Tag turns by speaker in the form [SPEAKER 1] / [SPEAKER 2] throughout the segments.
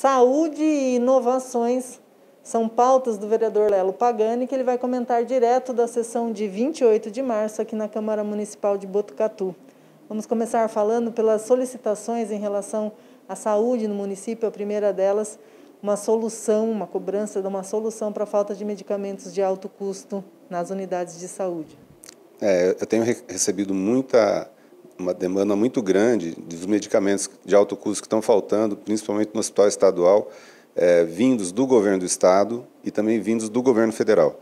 [SPEAKER 1] Saúde e inovações são pautas do vereador Lelo Pagani, que ele vai comentar direto da sessão de 28 de março aqui na Câmara Municipal de Botucatu. Vamos começar falando pelas solicitações em relação à saúde no município. A primeira delas, uma solução, uma cobrança de uma solução para a falta de medicamentos de alto custo nas unidades de saúde.
[SPEAKER 2] É, eu tenho recebido muita uma demanda muito grande dos medicamentos de alto custo que estão faltando, principalmente no hospital estadual, é, vindos do governo do estado e também vindos do governo federal.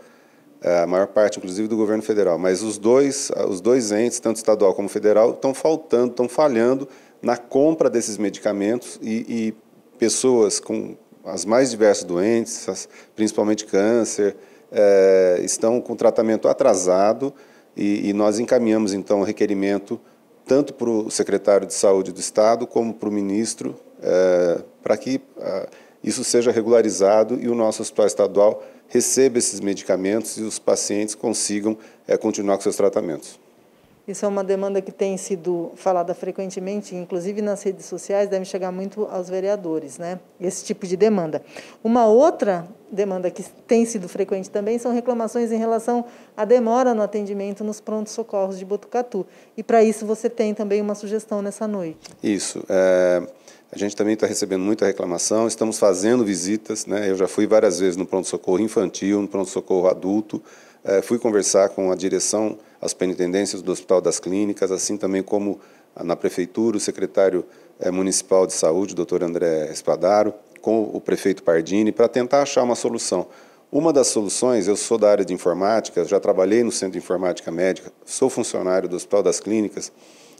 [SPEAKER 2] É, a maior parte, inclusive, do governo federal. Mas os dois, os dois entes, tanto estadual como federal, estão faltando, estão falhando na compra desses medicamentos e, e pessoas com as mais diversas doenças, principalmente câncer, é, estão com tratamento atrasado e, e nós encaminhamos, então, o requerimento tanto para o secretário de Saúde do Estado como para o ministro, é, para que é, isso seja regularizado e o nosso hospital estadual receba esses medicamentos e os pacientes consigam é, continuar com seus tratamentos.
[SPEAKER 1] Isso é uma demanda que tem sido falada frequentemente, inclusive nas redes sociais, deve chegar muito aos vereadores, né? Esse tipo de demanda. Uma outra demanda que tem sido frequente também são reclamações em relação à demora no atendimento nos pronto socorros de Botucatu. E para isso você tem também uma sugestão nessa noite.
[SPEAKER 2] Isso. É... A gente também está recebendo muita reclamação, estamos fazendo visitas, né? eu já fui várias vezes no pronto-socorro infantil, no pronto-socorro adulto, é, fui conversar com a direção, as penitendências do Hospital das Clínicas, assim também como na Prefeitura, o secretário é, municipal de saúde, o doutor André Espadaro, com o prefeito Pardini, para tentar achar uma solução. Uma das soluções, eu sou da área de informática, já trabalhei no Centro de Informática Médica, sou funcionário do Hospital das Clínicas,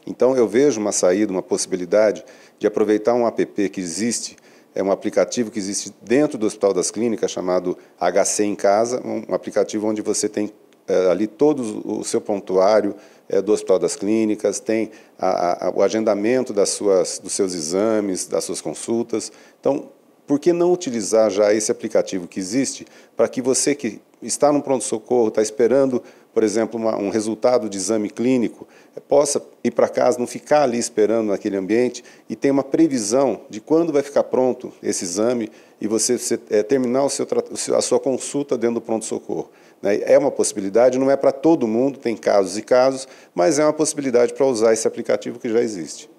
[SPEAKER 2] então eu vejo uma saída, uma possibilidade de aproveitar um app que existe é um aplicativo que existe dentro do Hospital das Clínicas, chamado HC em Casa, um aplicativo onde você tem é, ali todo o seu pontuário é, eh, do Hospital das Clínicas, tem a, a, o agendamento das suas, dos seus exames, das suas consultas. Então, por que não utilizar já esse aplicativo que existe para que você que está no pronto-socorro, está esperando por exemplo, uma, um resultado de exame clínico, eh, possa ir para casa, não ficar ali esperando naquele ambiente e ter uma previsão de quando vai ficar pronto esse exame e você, você é, terminar o seu, a sua consulta dentro do pronto-socorro. Né? É uma possibilidade, não é para todo mundo, tem casos e casos, mas é uma possibilidade para usar esse aplicativo que já existe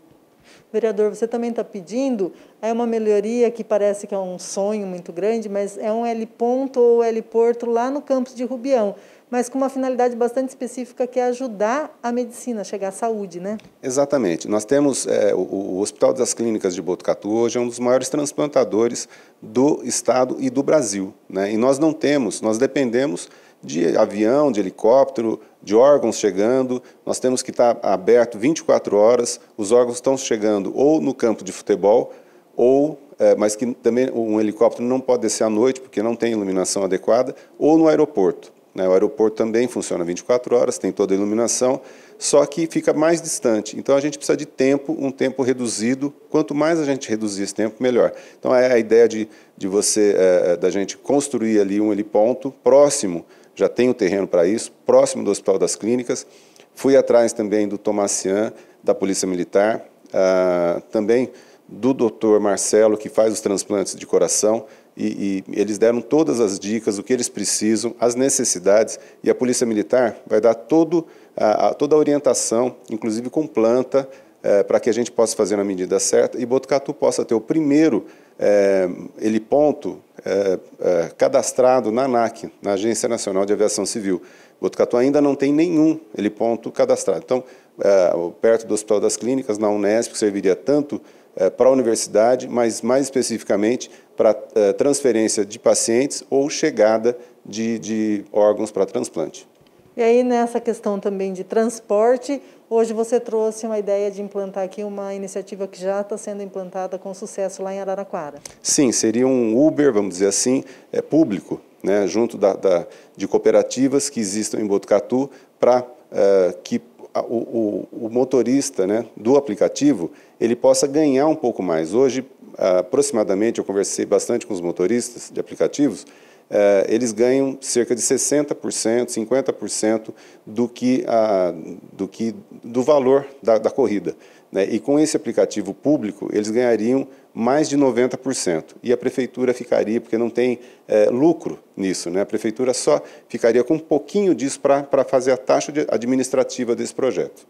[SPEAKER 1] vereador, você também está pedindo, é uma melhoria que parece que é um sonho muito grande, mas é um L ponto ou L porto lá no campus de Rubião, mas com uma finalidade bastante específica que é ajudar a medicina a chegar à saúde, né?
[SPEAKER 2] Exatamente. Nós temos é, o, o, Hospital das Clínicas de Botucatu hoje é um dos maiores transplantadores do estado e do Brasil, né? E nós não temos, nós dependemos de avião, de helicóptero, de órgãos chegando. Nós temos que estar aberto 24 horas. Os órgãos estão chegando ou no campo de futebol ou é, mas que também um helicóptero não pode descer à noite porque não tem iluminação adequada ou no aeroporto. Né? O aeroporto também funciona 24 horas, tem toda a iluminação só que fica mais distante. Então a gente precisa de tempo, um tempo reduzido. Quanto mais a gente reduzir esse tempo, melhor. Então é a ideia de, de você, é, da gente construir ali um heliponto próximo, já tem o terreno para isso, próximo do Hospital das Clínicas. Fui atrás também do Tomacian, da Polícia Militar, ah, também do doutor Marcelo, que faz os transplantes de coração e, e, eles deram todas as dicas, o que eles precisam, as necessidades, e a Polícia Militar vai dar todo, a, a, toda a orientação, inclusive com planta, é, para que a gente possa fazer na medida certa e Botucatu possa ter o primeiro é, ponto é, é, cadastrado na ANAC, na Agência Nacional de Aviação Civil. Botucatu ainda não tem nenhum ponto cadastrado. Então, é, perto do Hospital das Clínicas, na Unesp, que serviria tanto é, para a universidade, mas mais especificamente para eh, transferência de pacientes ou chegada de, de órgãos para transplante.
[SPEAKER 1] E aí, nessa questão também de transporte, hoje você trouxe uma ideia de implantar aqui uma iniciativa que já está sendo implantada com sucesso lá em Araraquara.
[SPEAKER 2] Sim, seria um Uber, vamos dizer assim, é, público, né, junto da, da, de cooperativas que existam em Botucatu, para eh, que a, o, o, motorista né, do aplicativo ele possa ganhar um pouco mais. Hoje, aproximadamente, eu conversei bastante com os motoristas de aplicativos, eh, eles ganham cerca de 60%, 50% do que, a, do que do valor da, da corrida. Né? E com esse aplicativo público, eles ganhariam mais de 90%. E a prefeitura ficaria, porque não tem é, lucro nisso, né? a prefeitura só ficaria com um pouquinho disso para fazer a taxa administrativa desse projeto.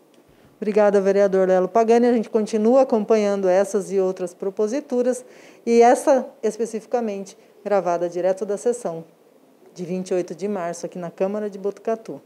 [SPEAKER 1] Obrigada, vereador Lelo Pagani. A gente continua acompanhando essas e outras proposituras e essa especificamente gravada direto da sessão de 28 de março aqui na Câmara de Botucatu.